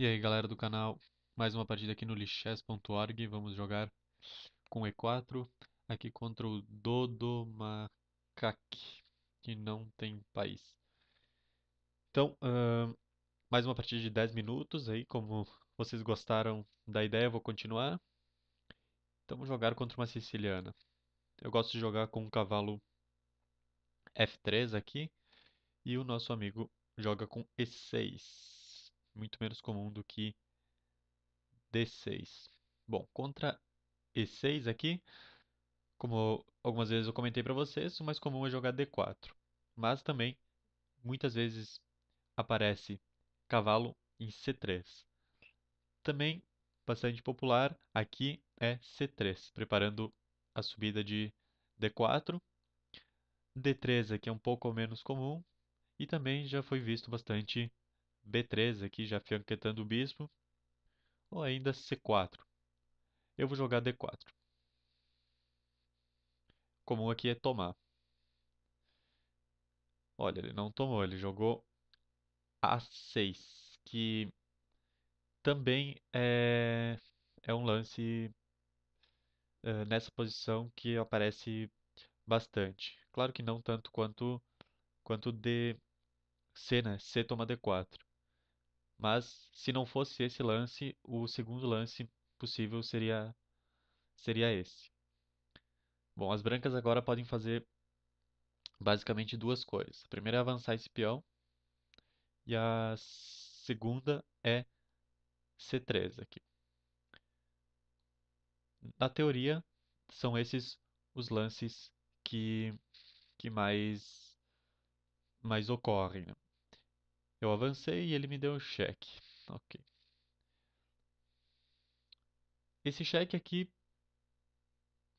E aí galera do canal, mais uma partida aqui no lichess.org, vamos jogar com E4, aqui contra o Dodomacaque, que não tem país. Então, uh, mais uma partida de 10 minutos aí, como vocês gostaram da ideia, vou continuar. Então vamos jogar contra uma siciliana. Eu gosto de jogar com o cavalo F3 aqui, e o nosso amigo joga com E6 muito menos comum do que D6. Bom, contra E6 aqui, como algumas vezes eu comentei para vocês, o mais comum é jogar D4. Mas também, muitas vezes, aparece cavalo em C3. Também, bastante popular, aqui é C3, preparando a subida de D4. D3 aqui é um pouco menos comum e também já foi visto bastante B3 aqui, já fianquetando o bispo. Ou ainda C4. Eu vou jogar D4. comum aqui é tomar. Olha, ele não tomou, ele jogou A6, que também é, é um lance é, nessa posição que aparece bastante. Claro que não tanto quanto quanto D, C, né? C toma D4. Mas se não fosse esse lance, o segundo lance possível seria seria esse. Bom, as brancas agora podem fazer basicamente duas coisas. A primeira é avançar esse peão e a segunda é C3 aqui. Na teoria, são esses os lances que, que mais, mais ocorrem. Né? Eu avancei e ele me deu um cheque. Ok. Esse cheque aqui,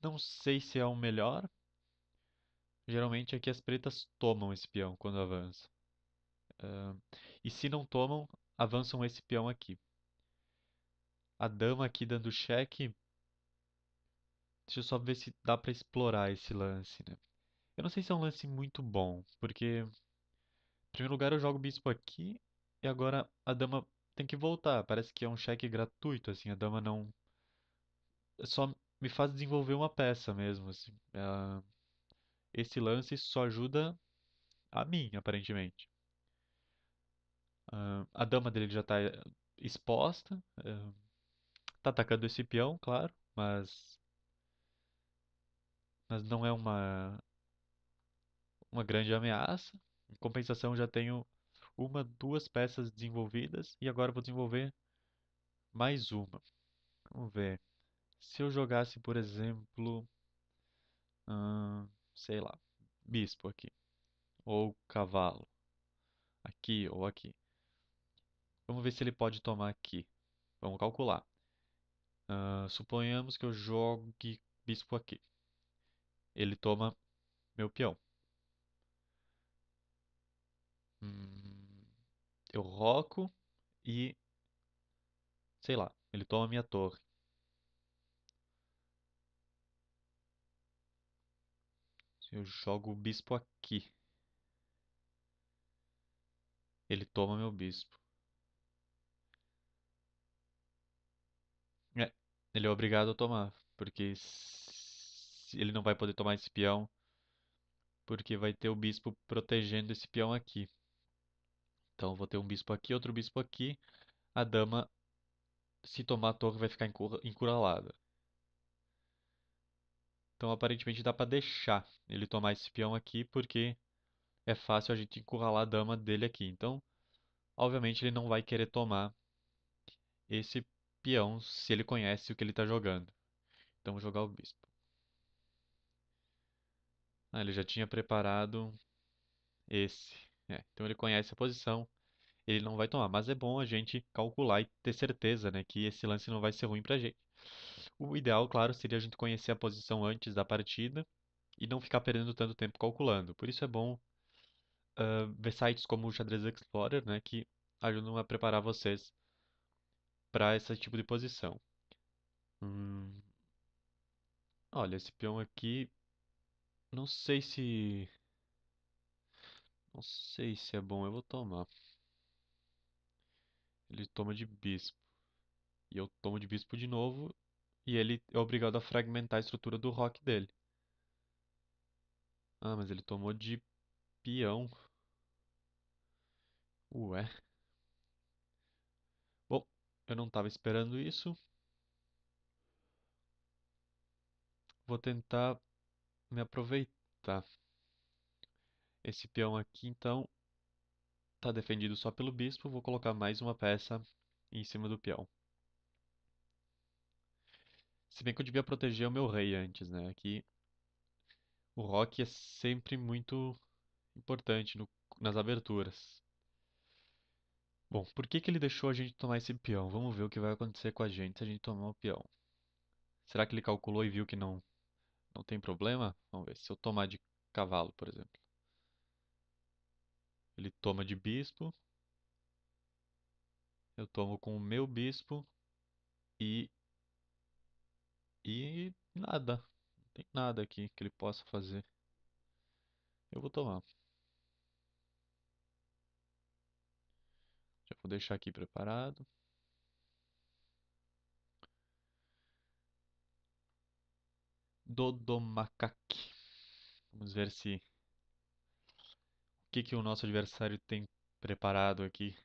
não sei se é o melhor. Geralmente aqui as pretas tomam esse peão quando avança. Uh, e se não tomam, avançam esse peão aqui. A dama aqui dando cheque. Deixa eu só ver se dá para explorar esse lance, né? Eu não sei se é um lance muito bom, porque primeiro lugar, eu jogo o bispo aqui. E agora a dama tem que voltar. Parece que é um cheque gratuito, assim. A dama não. Só me faz desenvolver uma peça mesmo, assim. É, esse lance só ajuda a mim, aparentemente. Ah, a dama dele já está eh, exposta. Está eh, atacando esse peão, claro, mas. Mas não é uma. Uma grande ameaça. Em compensação, já tenho uma, duas peças desenvolvidas e agora vou desenvolver mais uma. Vamos ver. Se eu jogasse, por exemplo, hum, sei lá, bispo aqui, ou cavalo, aqui ou aqui. Vamos ver se ele pode tomar aqui. Vamos calcular. Uh, suponhamos que eu jogue bispo aqui. Ele toma meu peão. Hum, eu roco e. Sei lá, ele toma minha torre. Eu jogo o bispo aqui. Ele toma meu bispo. É, ele é obrigado a tomar, porque ele não vai poder tomar esse peão, porque vai ter o bispo protegendo esse peão aqui. Então vou ter um bispo aqui, outro bispo aqui. A dama, se tomar a torre, vai ficar encurralada. Então aparentemente dá para deixar ele tomar esse peão aqui, porque é fácil a gente encurralar a dama dele aqui. Então, obviamente ele não vai querer tomar esse peão se ele conhece o que ele está jogando. Então vou jogar o bispo. Ah, ele já tinha preparado esse. É, então ele conhece a posição, ele não vai tomar. Mas é bom a gente calcular e ter certeza, né, que esse lance não vai ser ruim pra gente. O ideal, claro, seria a gente conhecer a posição antes da partida e não ficar perdendo tanto tempo calculando. Por isso é bom uh, ver sites como o Xadrez Explorer, né, que ajudam a preparar vocês para esse tipo de posição. Hum... Olha, esse peão aqui, não sei se não sei se é bom, eu vou tomar. Ele toma de bispo. E eu tomo de bispo de novo. E ele é obrigado a fragmentar a estrutura do rock dele. Ah, mas ele tomou de peão. Ué. Bom, eu não estava esperando isso. Vou tentar me aproveitar. Esse peão aqui, então, está defendido só pelo bispo. Vou colocar mais uma peça em cima do peão. Se bem que eu devia proteger o meu rei antes, né? Aqui, o rock é sempre muito importante no, nas aberturas. Bom, por que, que ele deixou a gente tomar esse peão? Vamos ver o que vai acontecer com a gente se a gente tomar o peão. Será que ele calculou e viu que não, não tem problema? Vamos ver, se eu tomar de cavalo, por exemplo. Ele toma de bispo. Eu tomo com o meu bispo. E. E nada. Não tem nada aqui que ele possa fazer. Eu vou tomar. Já vou deixar aqui preparado. Dodomacaque. Vamos ver se que, que o nosso adversário tem preparado aqui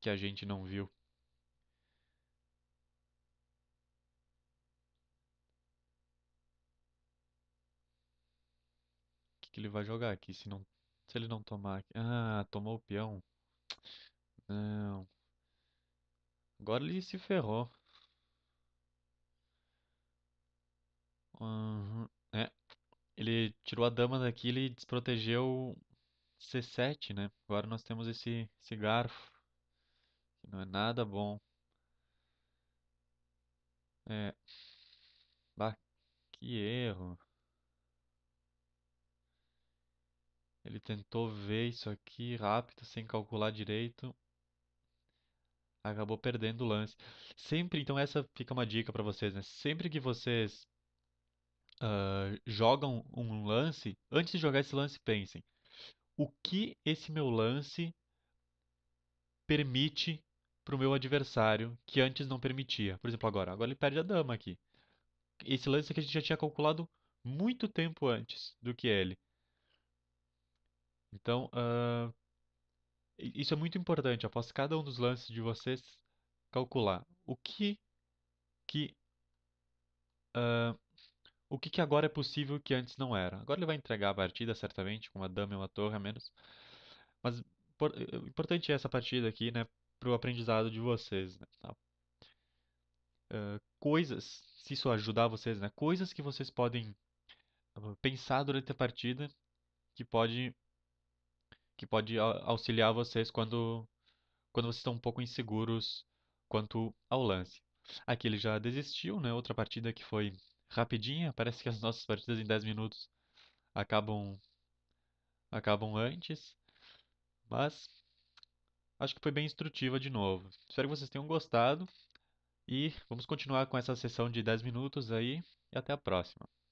que a gente não viu. que, que ele vai jogar aqui se não se ele não tomar aqui. Ah, tomou o peão. Não. Agora ele se ferrou. Ah. Ele tirou a dama daqui, ele desprotegeu C7, né? Agora nós temos esse, esse garfo, que não é nada bom. É. Bah, que erro. Ele tentou ver isso aqui rápido, sem calcular direito. Acabou perdendo o lance. Sempre, então essa fica uma dica para vocês, né? Sempre que vocês uh, jogam um lance, antes de jogar esse lance, pensem: o que esse meu lance permite para o meu adversário que antes não permitia? Por exemplo, agora, agora ele perde a dama aqui. Esse lance aqui a gente já tinha calculado muito tempo antes do que ele. Então, uh, isso é muito importante. Após cada um dos lances de vocês, calcular o que que uh, o que, que agora é possível que antes não era? Agora ele vai entregar a partida, certamente, com uma dama e uma torre a menos. Mas por, o eh, eh, importante é essa partida aqui, né? Para o aprendizado de vocês, né? Tá? Uh, coisas, se isso ajudar vocês, né? Coisas que vocês podem pensar durante a partida que pode que pode auxiliar vocês quando quando vocês estão um pouco inseguros quanto ao lance. Aqui ele já desistiu, né? Outra partida que foi rapidinha. Parece que as nossas partidas em 10 minutos acabam acabam antes. Mas acho que foi bem instrutiva de novo. Espero que vocês tenham gostado e vamos continuar com essa sessão de 10 minutos aí e até a próxima.